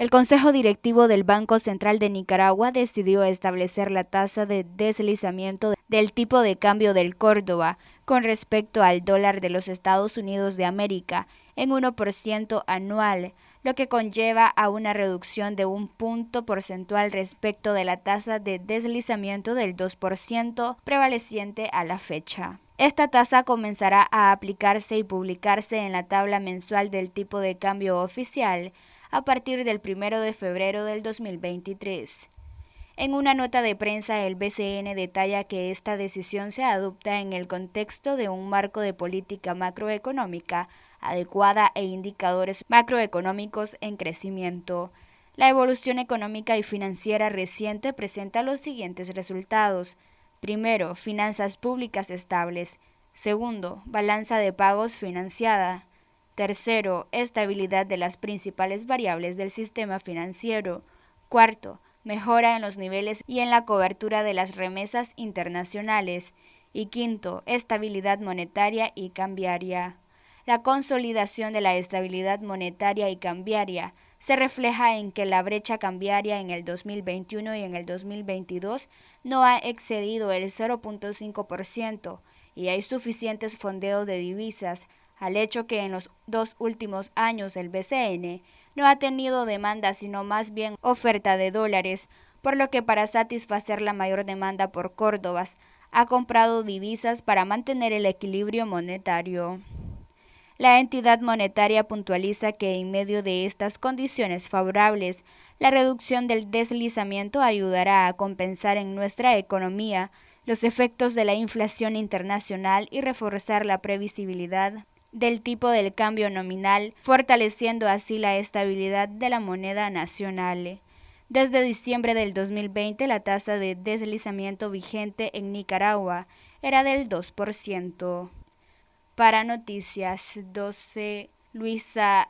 El Consejo Directivo del Banco Central de Nicaragua decidió establecer la tasa de deslizamiento del tipo de cambio del Córdoba con respecto al dólar de los Estados Unidos de América en 1% anual, lo que conlleva a una reducción de un punto porcentual respecto de la tasa de deslizamiento del 2% prevaleciente a la fecha. Esta tasa comenzará a aplicarse y publicarse en la tabla mensual del tipo de cambio oficial, a partir del 1 de febrero del 2023. En una nota de prensa, el BCN detalla que esta decisión se adopta en el contexto de un marco de política macroeconómica adecuada e indicadores macroeconómicos en crecimiento. La evolución económica y financiera reciente presenta los siguientes resultados. Primero, finanzas públicas estables. Segundo, balanza de pagos financiada. Tercero, estabilidad de las principales variables del sistema financiero. Cuarto, mejora en los niveles y en la cobertura de las remesas internacionales. Y quinto, estabilidad monetaria y cambiaria. La consolidación de la estabilidad monetaria y cambiaria se refleja en que la brecha cambiaria en el 2021 y en el 2022 no ha excedido el 0.5% y hay suficientes fondeos de divisas al hecho que en los dos últimos años el BCN no ha tenido demanda sino más bien oferta de dólares, por lo que para satisfacer la mayor demanda por Córdobas ha comprado divisas para mantener el equilibrio monetario. La entidad monetaria puntualiza que en medio de estas condiciones favorables, la reducción del deslizamiento ayudará a compensar en nuestra economía los efectos de la inflación internacional y reforzar la previsibilidad del tipo del cambio nominal, fortaleciendo así la estabilidad de la moneda nacional. Desde diciembre del 2020 la tasa de deslizamiento vigente en Nicaragua era del 2%. Para Noticias 12, Luisa